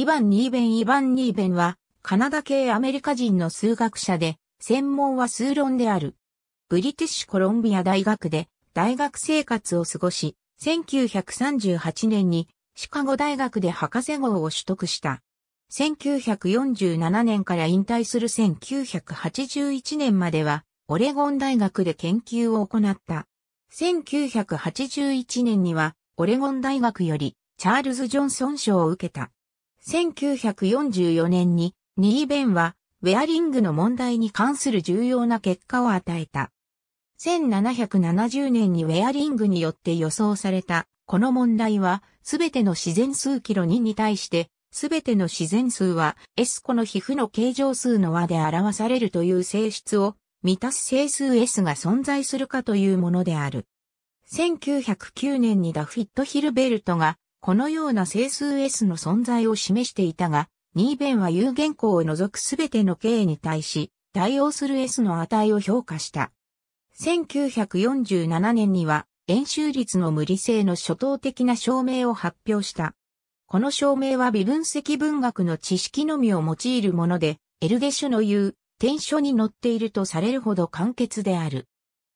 イヴァン・ニーベン・イヴァン・ニーベンは、カナダ系アメリカ人の数学者で、専門は数論である。ブリティッシュコロンビア大学で、大学生活を過ごし、1938年に、シカゴ大学で博士号を取得した。1947年から引退する1981年までは、オレゴン大学で研究を行った。1981年には、オレゴン大学より、チャールズ・ジョンソン賞を受けた。1944年にニーベンはウェアリングの問題に関する重要な結果を与えた。1770年にウェアリングによって予想されたこの問題はすべての自然数キロ2に対してすべての自然数は S 個の皮膚の形状数の和で表されるという性質を満たす整数 S が存在するかというものである。1909年にダフィット・ヒルベルトがこのような整数 S の存在を示していたが、ニーベンは有限項を除くすべての K に対し、対応する S の値を評価した。1947年には、円周率の無理性の初等的な証明を発表した。この証明は微分析文学の知識のみを用いるもので、エルゲシュの言う、天書に載っているとされるほど簡潔である。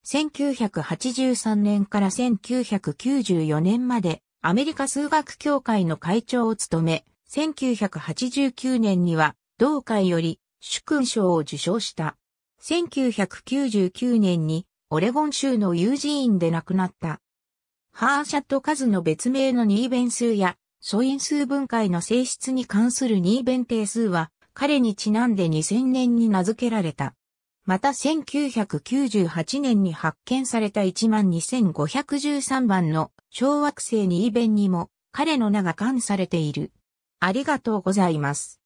1983年から1994年までアメリカ数学協会の会長を務め、1989年には同会より主勲賞を受賞した。1999年にオレゴン州のユージーンで亡くなった。ハーシャット数の別名のニーベン数や素因数分解の性質に関するニーベン定数は彼にちなんで2000年に名付けられた。また1998年に発見された12513番の小惑星にイベンにも彼の名が冠されている。ありがとうございます。